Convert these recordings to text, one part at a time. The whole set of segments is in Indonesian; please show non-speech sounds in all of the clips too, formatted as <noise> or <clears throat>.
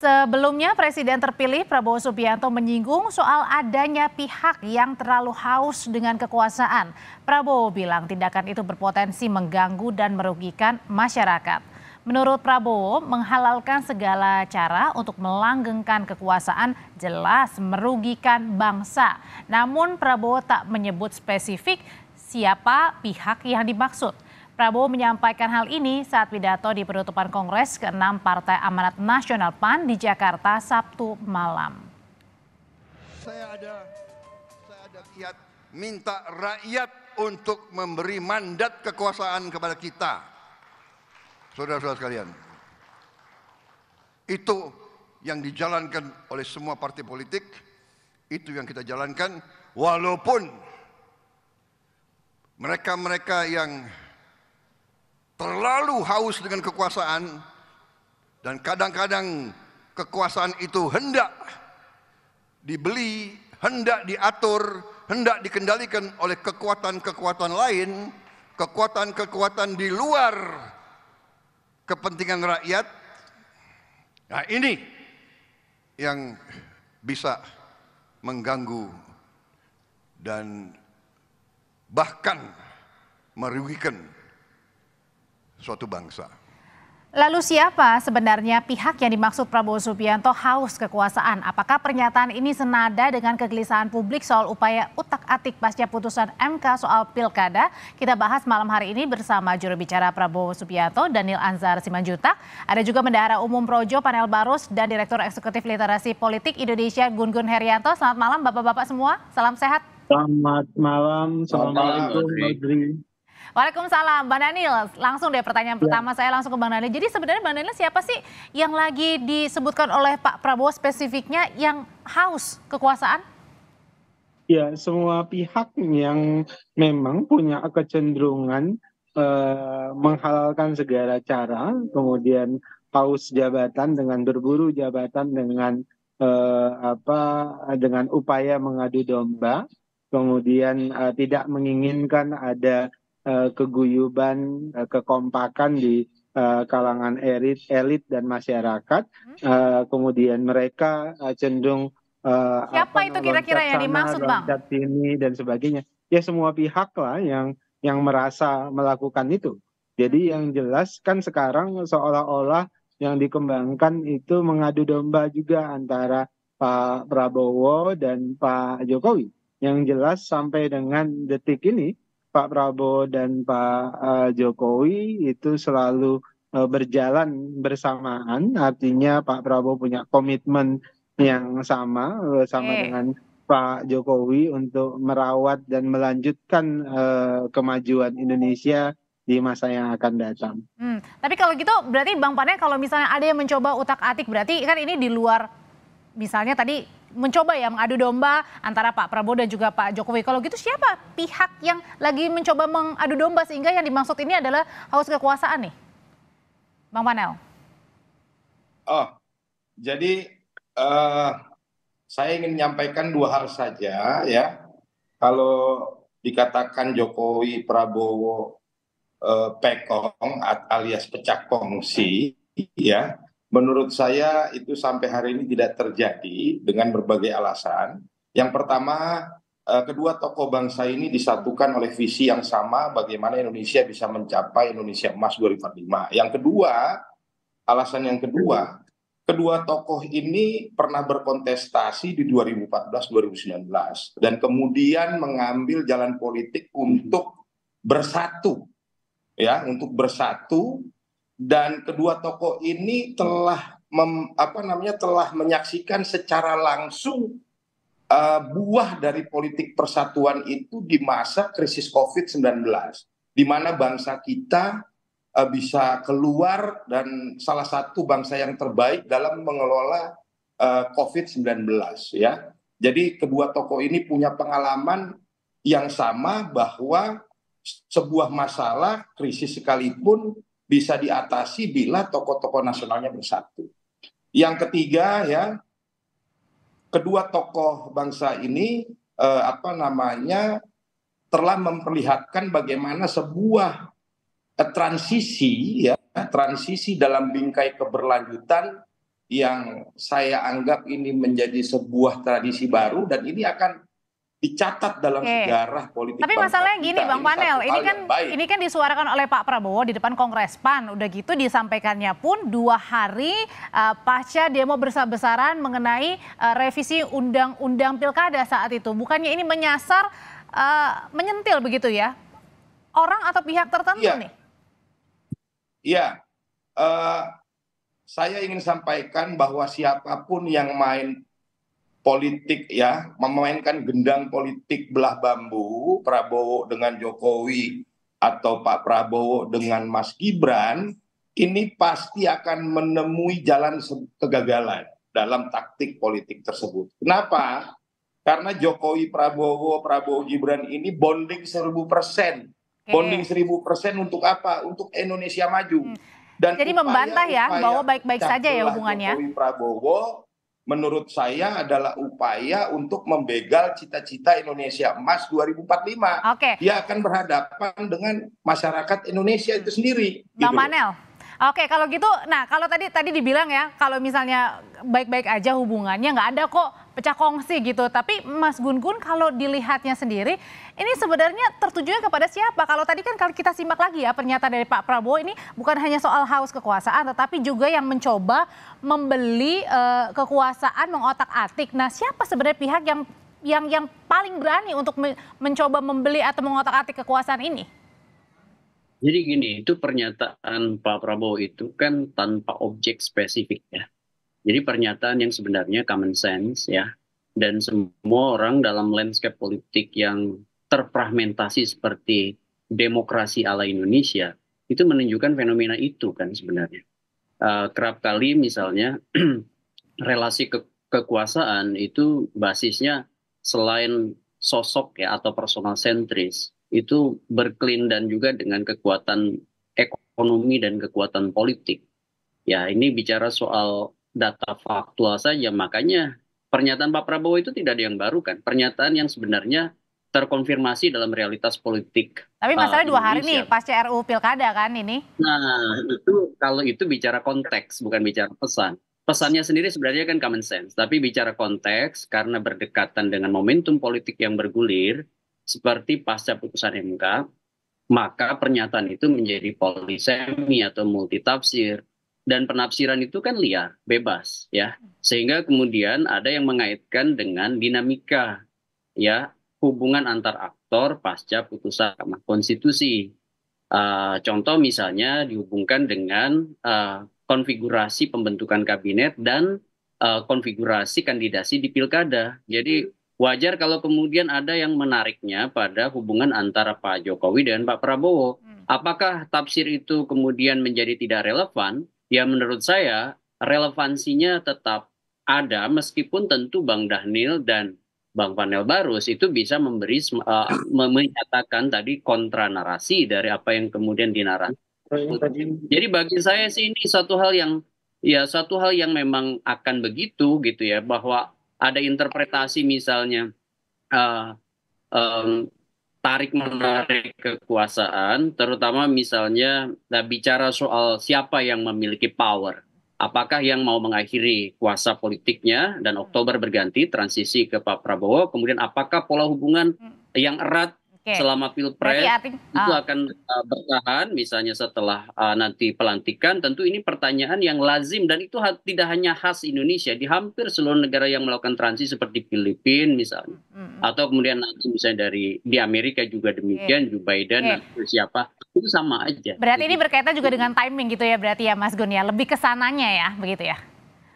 Sebelumnya Presiden terpilih Prabowo Subianto menyinggung soal adanya pihak yang terlalu haus dengan kekuasaan. Prabowo bilang tindakan itu berpotensi mengganggu dan merugikan masyarakat. Menurut Prabowo, menghalalkan segala cara untuk melanggengkan kekuasaan jelas merugikan bangsa. Namun Prabowo tak menyebut spesifik siapa pihak yang dimaksud. Prabowo menyampaikan hal ini saat pidato di penutupan Kongres ke-6 Partai Amanat Nasional PAN di Jakarta Sabtu malam. Saya ada saya ada kiat minta rakyat untuk memberi mandat kekuasaan kepada kita. Saudara-saudara sekalian. Itu yang dijalankan oleh semua partai politik, itu yang kita jalankan walaupun mereka-mereka yang terlalu haus dengan kekuasaan dan kadang-kadang kekuasaan itu hendak dibeli, hendak diatur, hendak dikendalikan oleh kekuatan-kekuatan lain, kekuatan-kekuatan di luar kepentingan rakyat. Nah, ini yang bisa mengganggu dan bahkan merugikan suatu bangsa. Lalu siapa sebenarnya pihak yang dimaksud Prabowo Subianto haus kekuasaan? Apakah pernyataan ini senada dengan kegelisahan publik soal upaya utak-atik pasca putusan MK soal pilkada? Kita bahas malam hari ini bersama juru bicara Prabowo Subianto, Daniel Anzar Simanjuta, Ada juga Mendahara Umum Projo, Panel Barus, dan Direktur Eksekutif Literasi Politik Indonesia, Gun Gun Herianto. Selamat malam Bapak-Bapak semua, salam sehat. Selamat malam, Assalamualaikum. Selamat malam. Waalaikumsalam, Bang Daniel. Langsung deh pertanyaan ya. pertama saya langsung ke Bang Daniel. Jadi sebenarnya Bang Daniel siapa sih yang lagi disebutkan oleh Pak Prabowo spesifiknya yang haus kekuasaan? Ya, semua pihak yang memang punya kecenderungan eh, menghalalkan segala cara, kemudian paus jabatan dengan berburu jabatan dengan eh, apa dengan upaya mengadu domba, kemudian eh, tidak menginginkan ada Eh, keguyuban, eh, kekompakan di eh, kalangan elit, elit dan masyarakat. Hmm? Kemudian mereka cenderung siapa apa, itu kira-kira yang dimaksud bang? ini dan sebagainya. Ya semua pihak lah yang yang merasa melakukan itu. Jadi hmm. yang jelas kan sekarang seolah-olah yang dikembangkan itu mengadu domba juga antara Pak Prabowo dan Pak Jokowi. Yang jelas sampai dengan detik ini Pak Prabowo dan Pak uh, Jokowi itu selalu uh, berjalan bersamaan. Artinya Pak Prabowo punya komitmen yang sama uh, sama hey. dengan Pak Jokowi untuk merawat dan melanjutkan uh, kemajuan Indonesia di masa yang akan datang. Hmm, tapi kalau gitu berarti Bang Panen kalau misalnya ada yang mencoba utak-atik berarti kan ini di luar misalnya tadi mencoba ya mengadu domba antara Pak Prabowo dan juga Pak Jokowi. Kalau gitu siapa pihak yang lagi mencoba mengadu domba sehingga yang dimaksud ini adalah haus kekuasaan nih? Bang Panel. Oh, jadi uh, saya ingin menyampaikan dua hal saja ya. Kalau dikatakan Jokowi Prabowo uh, pekong alias pecah kongsi ya menurut saya itu sampai hari ini tidak terjadi dengan berbagai alasan yang pertama eh, kedua tokoh bangsa ini disatukan oleh visi yang sama bagaimana Indonesia bisa mencapai Indonesia Emas 2045. Yang kedua, alasan yang kedua, kedua tokoh ini pernah berkontestasi di 2014-2019 dan kemudian mengambil jalan politik untuk bersatu ya, untuk bersatu dan kedua tokoh ini telah mem, apa namanya telah menyaksikan secara langsung uh, buah dari politik persatuan itu di masa krisis Covid-19 di mana bangsa kita uh, bisa keluar dan salah satu bangsa yang terbaik dalam mengelola uh, eh, Covid-19 ya. Jadi kedua tokoh ini punya pengalaman yang sama bahwa sebuah masalah krisis sekalipun bisa diatasi bila tokoh-tokoh nasionalnya bersatu. Yang ketiga ya, kedua tokoh bangsa ini eh, apa namanya telah memperlihatkan bagaimana sebuah eh, transisi ya, transisi dalam bingkai keberlanjutan yang saya anggap ini menjadi sebuah tradisi baru dan ini akan dicatat dalam okay. sejarah politik. Tapi masalahnya gini Bang Panel, ini, ini kan ini kan disuarakan oleh Pak Prabowo di depan Kongres PAN. Udah gitu disampaikannya pun dua hari uh, pasca demo besar-besaran mengenai uh, revisi undang-undang pilkada saat itu. Bukannya ini menyasar uh, menyentil begitu ya? Orang atau pihak tertentu iya. nih? Iya. Uh, saya ingin sampaikan bahwa siapapun yang main politik ya memainkan gendang politik belah bambu Prabowo dengan Jokowi atau Pak Prabowo dengan Mas Gibran ini pasti akan menemui jalan kegagalan dalam taktik politik tersebut. Kenapa? Karena Jokowi Prabowo Prabowo Gibran ini bonding seribu persen, bonding seribu persen untuk apa? Untuk Indonesia maju. Hmm. Dan jadi membantah ya bahwa baik-baik saja ya hubungannya. Jokowi Prabowo menurut saya adalah upaya untuk membegal cita-cita Indonesia Emas 2045. Oke. Okay. Dia akan berhadapan dengan masyarakat Indonesia itu sendiri. Bang gitu. Manel. Oke, kalau gitu, nah kalau tadi tadi dibilang ya, kalau misalnya baik-baik aja hubungannya nggak ada kok pecah kongsi gitu. Tapi Mas Gun Gun kalau dilihatnya sendiri, ini sebenarnya tertujunya kepada siapa? Kalau tadi kan kalau kita simak lagi ya pernyataan dari Pak Prabowo ini bukan hanya soal haus kekuasaan, tetapi juga yang mencoba membeli uh, kekuasaan mengotak-atik. Nah, siapa sebenarnya pihak yang yang yang paling berani untuk me mencoba membeli atau mengotak-atik kekuasaan ini? Jadi gini, itu pernyataan Pak Prabowo itu kan tanpa objek spesifik ya. Jadi pernyataan yang sebenarnya common sense ya dan semua orang dalam landscape politik yang terfragmentasi seperti demokrasi ala Indonesia itu menunjukkan fenomena itu kan sebenarnya. Uh, kerap kali misalnya <clears throat> relasi ke kekuasaan itu basisnya selain sosok ya atau personal sentris itu berkelindan juga dengan kekuatan ekonomi dan kekuatan politik. Ya, ini bicara soal data faktual saja. Makanya pernyataan Pak Prabowo itu tidak ada yang baru kan. Pernyataan yang sebenarnya terkonfirmasi dalam realitas politik. Tapi eh, masalah uh, dua hari nih pasca RUU Pilkada kan ini. Nah itu kalau itu bicara konteks bukan bicara pesan. Pesannya sendiri sebenarnya kan common sense. Tapi bicara konteks karena berdekatan dengan momentum politik yang bergulir seperti pasca putusan MK, maka pernyataan itu menjadi polisemi atau multitafsir dan penafsiran itu kan liar, bebas ya. Sehingga kemudian ada yang mengaitkan dengan dinamika ya hubungan antar aktor pasca putusan Mahkamah Konstitusi. Uh, contoh misalnya dihubungkan dengan uh, konfigurasi pembentukan kabinet dan uh, konfigurasi kandidasi di pilkada. Jadi wajar kalau kemudian ada yang menariknya pada hubungan antara Pak Jokowi dan Pak Prabowo. Hmm. Apakah tafsir itu kemudian menjadi tidak relevan? ya menurut saya relevansinya tetap ada meskipun tentu Bang Dahnil dan Bang Panel Barus itu bisa memberi uh, menyatakan tadi kontra narasi dari apa yang kemudian dinarasi. Jadi bagi saya sih ini satu hal yang ya satu hal yang memang akan begitu gitu ya bahwa ada interpretasi misalnya uh, um, tarik menarik kekuasaan, terutama misalnya nah, bicara soal siapa yang memiliki power. Apakah yang mau mengakhiri kuasa politiknya dan hmm. Oktober berganti transisi ke Pak Prabowo, kemudian apakah pola hubungan hmm. yang erat okay. selama pilpres arti, oh. itu ah. akan uh, bertahan misalnya setelah uh, nanti pelantikan tentu ini pertanyaan yang lazim dan itu ha tidak hanya khas Indonesia di hampir seluruh negara yang melakukan transisi seperti Filipina misalnya hmm. atau kemudian nanti misalnya dari di Amerika juga demikian okay. Joe Biden okay. dan siapa itu sama aja. Berarti Jadi, ini berkaitan juga dengan timing gitu ya berarti ya Mas Gun ya lebih kesananya ya begitu ya.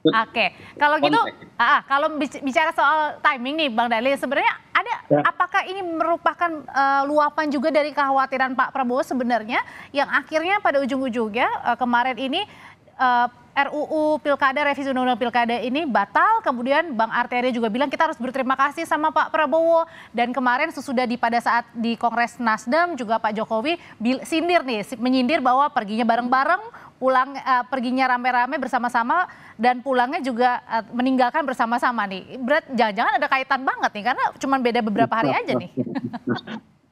Oke, okay. kalau gitu, ah, ah, kalau bicara soal timing nih, Bang Dali, sebenarnya ada ya. apakah ini merupakan uh, luapan juga dari kekhawatiran Pak Prabowo sebenarnya yang akhirnya pada ujung-ujungnya uh, kemarin ini uh, eh, RUU Pilkada revisi undang-undang Pilkada ini batal kemudian Bang Arteria juga bilang kita harus berterima kasih sama Pak Prabowo dan kemarin sesudah di pada saat di Kongres Nasdem juga Pak Jokowi sindir nih menyindir bahwa perginya bareng-bareng pulang uh, perginya rame-rame bersama-sama dan pulangnya juga uh, meninggalkan bersama-sama nih. Berat jangan-jangan ada kaitan banget nih karena cuma beda beberapa hari aja nih.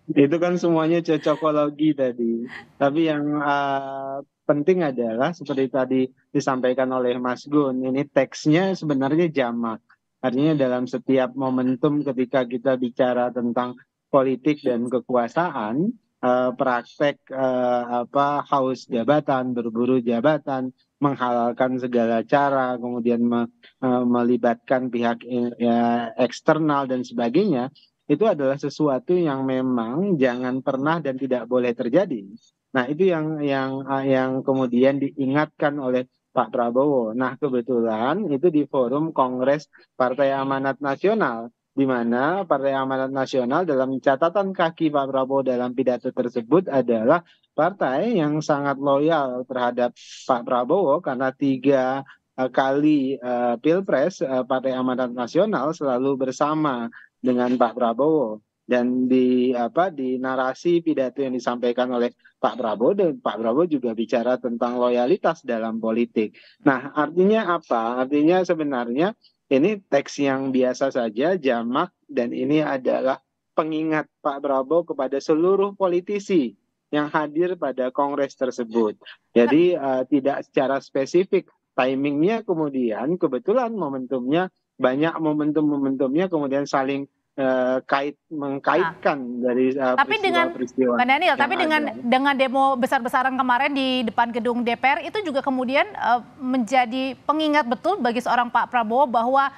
<laughs> Itu kan semuanya cocokologi tadi. Tapi yang uh, penting adalah seperti tadi disampaikan oleh Mas Gun, ini teksnya sebenarnya jamak. Artinya dalam setiap momentum ketika kita bicara tentang politik dan kekuasaan, Eh, praktek eh, apa haus jabatan berburu jabatan menghalalkan segala cara kemudian eh, melibatkan pihak ya, eksternal dan sebagainya itu adalah sesuatu yang memang jangan pernah dan tidak boleh terjadi. Nah itu yang yang yang kemudian diingatkan oleh Pak Prabowo. Nah kebetulan itu di forum Kongres Partai Amanat Nasional di mana Partai Amanat Nasional dalam catatan kaki Pak Prabowo dalam pidato tersebut adalah partai yang sangat loyal terhadap Pak Prabowo karena tiga eh, kali eh, pilpres eh, Partai Amanat Nasional selalu bersama dengan Pak Prabowo dan di apa di narasi pidato yang disampaikan oleh Pak Prabowo dan Pak Prabowo juga bicara tentang loyalitas dalam politik. Nah, artinya apa? Artinya sebenarnya ini teks yang biasa saja, jamak, dan ini adalah pengingat Pak Prabowo kepada seluruh politisi yang hadir pada kongres tersebut. Jadi uh, tidak secara spesifik timingnya kemudian kebetulan momentumnya banyak momentum-momentumnya kemudian saling Eh, kait mengkaitkan nah. dari uh, tapi peristiwa, dengan peristiwa Mbak Daniel tapi dengan dengan demo besar-besaran kemarin di depan gedung DPR itu juga kemudian uh, menjadi pengingat betul bagi seorang Pak Prabowo bahwa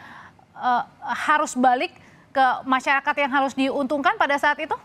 uh, harus balik ke masyarakat yang harus diuntungkan pada saat itu?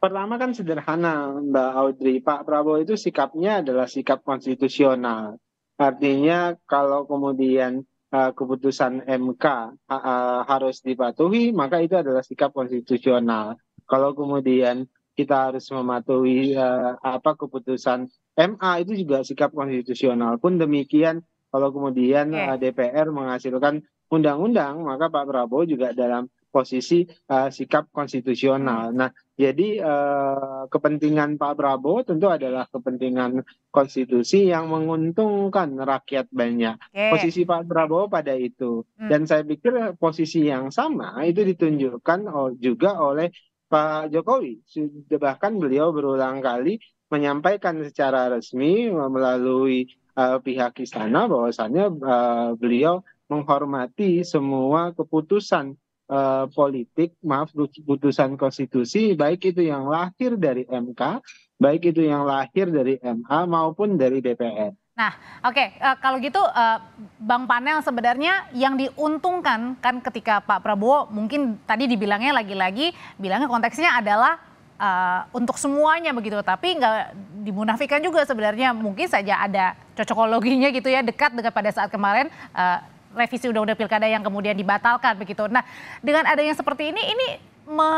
Pertama kan sederhana Mbak Audrey, Pak Prabowo itu sikapnya adalah sikap konstitusional. Artinya kalau kemudian uh, keputusan MK uh, eh, eh, harus dipatuhi, maka itu adalah sikap konstitusional. Kalau kemudian kita harus mematuhi uh, apa keputusan MA itu juga sikap konstitusional. Pun demikian kalau kemudian DPR menghasilkan undang-undang, maka Pak Prabowo juga dalam posisi uh, sikap konstitusional. Hmm. Nah, jadi uh, kepentingan Pak Prabowo tentu adalah kepentingan konstitusi yang menguntungkan rakyat banyak. Okay. Posisi Pak Prabowo pada itu. Hmm. Dan saya pikir posisi yang sama itu ditunjukkan juga oleh Pak Jokowi. Bahkan beliau berulang kali menyampaikan secara resmi melalui uh, pihak istana bahwasannya uh, beliau menghormati semua keputusan Eh, politik, maaf putusan konstitusi, baik itu yang lahir dari MK, baik itu yang lahir dari MA maupun dari DPR. Nah, oke, okay. uh, eh, kalau gitu uh, Bang Panel sebenarnya yang diuntungkan kan ketika Pak Prabowo mungkin tadi dibilangnya lagi-lagi bilangnya konteksnya adalah uh, untuk semuanya begitu, tapi nggak dimunafikan juga sebenarnya mungkin saja ada cocokologinya gitu ya dekat dengan pada saat kemarin uh, revisi undang-undang pilkada yang kemudian dibatalkan begitu. Nah, dengan adanya seperti ini, ini me,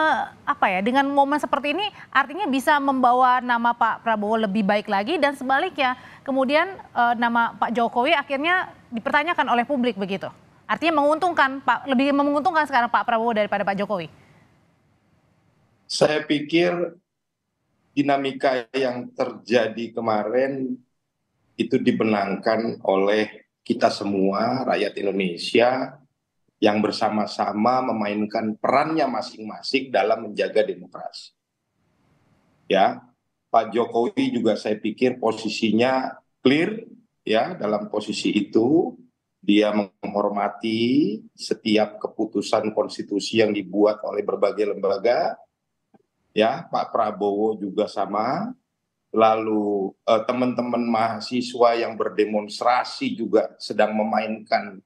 apa ya? Dengan momen seperti ini, artinya bisa membawa nama Pak Prabowo lebih baik lagi dan sebaliknya, kemudian e, nama Pak Jokowi akhirnya dipertanyakan oleh publik begitu. Artinya menguntungkan Pak, lebih menguntungkan sekarang Pak Prabowo daripada Pak Jokowi. Saya pikir dinamika yang terjadi kemarin itu dibenangkan oleh kita semua rakyat Indonesia yang bersama-sama memainkan perannya masing-masing dalam menjaga demokrasi. Ya, Pak Jokowi juga saya pikir posisinya clear ya dalam posisi itu dia menghormati setiap keputusan konstitusi yang dibuat oleh berbagai lembaga. Ya, Pak Prabowo juga sama lalu eh, teman-teman mahasiswa yang berdemonstrasi juga sedang memainkan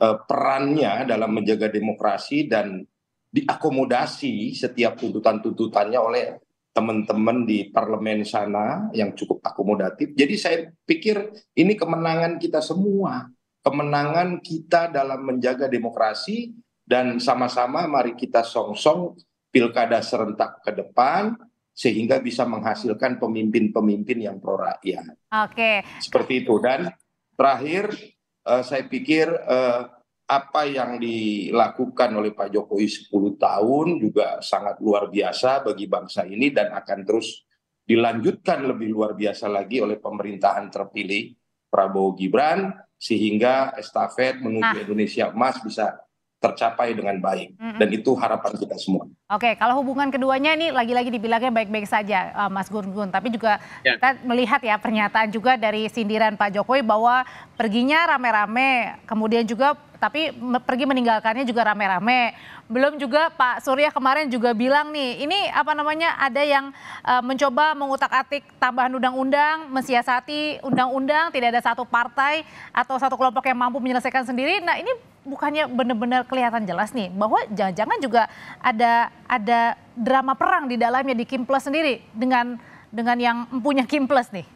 eh, perannya dalam menjaga demokrasi dan diakomodasi setiap tuntutan-tuntutannya oleh teman-teman di parlemen sana yang cukup akomodatif. Jadi saya pikir ini kemenangan kita semua, kemenangan kita dalam menjaga demokrasi dan sama-sama mari kita song-song pilkada serentak ke depan sehingga bisa menghasilkan pemimpin-pemimpin yang pro rakyat. Oke. Seperti itu dan terakhir uh, saya pikir uh, apa yang dilakukan oleh Pak Jokowi 10 tahun juga sangat luar biasa bagi bangsa ini dan akan terus dilanjutkan lebih luar biasa lagi oleh pemerintahan terpilih Prabowo Gibran sehingga estafet menuju nah. Indonesia emas bisa tercapai dengan baik mm -hmm. dan itu harapan kita semua. Oke, okay, kalau hubungan keduanya ini lagi-lagi dibilangnya baik-baik saja, uh, Mas Gun Gun. Tapi juga yeah. kita melihat ya pernyataan juga dari sindiran Pak Jokowi bahwa perginya rame-rame, kemudian juga tapi pergi meninggalkannya juga rame-rame. Belum juga Pak Surya kemarin juga bilang nih, ini apa namanya ada yang uh, mencoba mengutak-atik tambahan undang-undang, mensiasati undang-undang, tidak ada satu partai atau satu kelompok yang mampu menyelesaikan sendiri. Nah, ini bukannya benar-benar kelihatan jelas nih bahwa jangan-jangan juga ada ada drama perang di dalamnya di Kim Plus sendiri dengan dengan yang punya Kim Plus nih.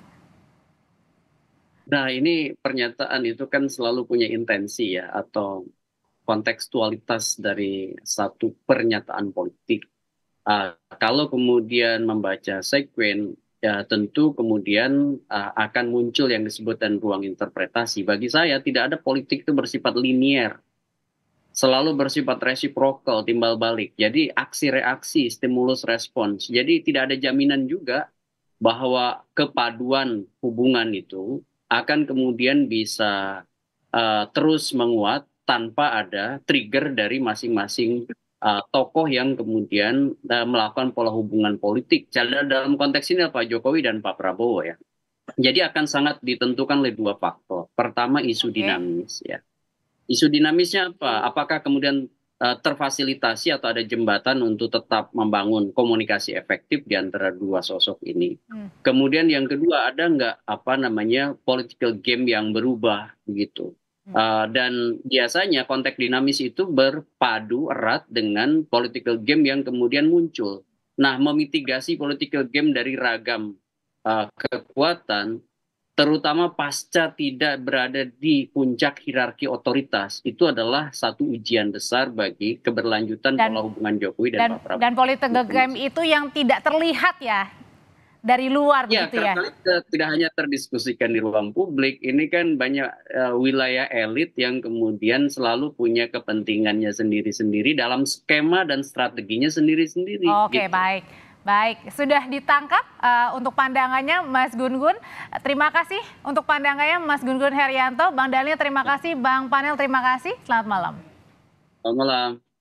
Nah ini pernyataan itu kan selalu punya intensi ya atau kontekstualitas dari satu pernyataan politik. Uh, kalau kemudian membaca sekuen, ya tentu kemudian uh, akan muncul yang disebut dan ruang interpretasi. Bagi saya tidak ada politik itu bersifat linier, selalu bersifat reciprocal, timbal balik. Jadi aksi reaksi, stimulus respons. Jadi tidak ada jaminan juga bahwa kepaduan hubungan itu akan kemudian bisa uh, terus menguat tanpa ada trigger dari masing-masing uh, tokoh yang kemudian uh, melakukan pola hubungan politik. Jalan dalam konteks ini Pak Jokowi dan Pak Prabowo ya. Jadi akan sangat ditentukan oleh dua faktor. Pertama isu okay. dinamis ya. Isu dinamisnya apa? Apakah kemudian Eh, terfasilitasi atau ada jembatan untuk tetap membangun komunikasi efektif di antara dua sosok ini. Hmm. Kemudian yang kedua ada nggak apa namanya political game yang berubah gitu. Uh, dan biasanya konteks dinamis itu berpadu erat dengan political game yang kemudian muncul. Nah, memitigasi political game dari ragam uh, kekuatan terutama pasca tidak berada di puncak hierarki otoritas itu adalah satu ujian besar bagi keberlanjutan dan, pola hubungan Jokowi dan, dan Pak Prabowo. Dan politik game itu yang tidak terlihat ya dari luar ya, gitu ya. tidak hanya terdiskusikan di ruang publik, ini kan banyak uh, wilayah elit yang kemudian selalu punya kepentingannya sendiri-sendiri dalam skema dan strateginya sendiri-sendiri. Oke, okay, gitu. baik. Baik, sudah ditangkap uh, untuk pandangannya Mas Gun Gun. Terima kasih untuk pandangannya Mas Gun Gun Herianto. Bang Daniel terima kasih, Bang Panel terima kasih. Selamat malam. Selamat malam.